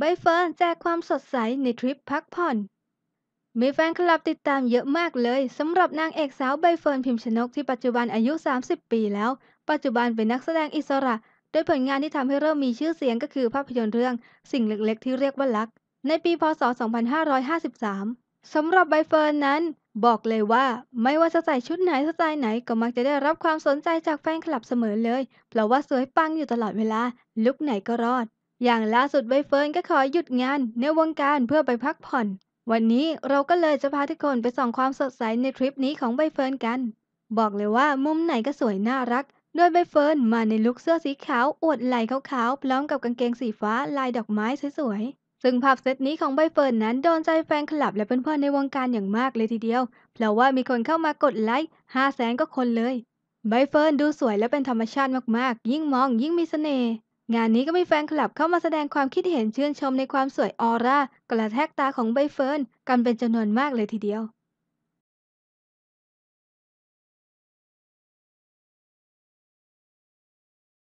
ใบเฟิร์นแจกความสดใสในทริปพักผ่อน มีแฟนคลับติดตามเยอะมากเลยสำหรับนางเอกสาวใบเฟิร์นพิมชนกที่ปัจจุบันอายุ 30 ปีแล้วปัจจุบันเป็นนักแสดงอิสระ โดยผลงานที่ทำให้เริ่มมีชื่อเสียงก็คือภาพยนตร์เรื่อง สิ่งเล็กๆที่เรียกว่าลัก ในปี พศ 2553 สำหรับใบเฟิร์นนั้น บอกเลยว่า ไม่ว่าจะใส่ชุดไหนสไตล์ไหนก็มักจะได้รับความสนใจจากแฟนคลับเสมอเลยเพราะว่าสวยปังอยู่ตลอดเวลาลุกไหนก็รอดอย่างล่าสุดใบเฟิร์นก็ขอหยุดงานในวงการเพื่อไปพักผ่อน วันนี้เราก็เลยจะพาทุกคนไปส่องความสดใสในทริปนี้ของใบเฟิร์นกัน บอกเลยว่ามุมไหนก็สวยน่ารักโดยใบเฟิร์นมาในลุคเสื้อสีขาว อวดไหล่ขาวๆ พร้อมกับกางเกงสีฟ้า ลายดอกไม้สวยๆ ซึ่งภาพเซตนี้ของใบเฟิร์นนั้น โดนใจแฟนคลับและเพื่อนๆ ในวงการอย่างมากเลยทีเดียว เพราะว่ามีคนเข้ามากดไลค์ห้าแสนก็คนเลย ใบเฟิร์นดูสวยและเป็นธรรมชาติมากๆ ยิ่งมองยิ่งมีเสน่ห์งานนี้ก็มีแฟนคลับเข้ามาแสดงความคิดเห็นชื่นชมในความสวยออร่ากระแทกตาของใบเฟิร์นกันเป็นจำนวนมากเลยทีเดียว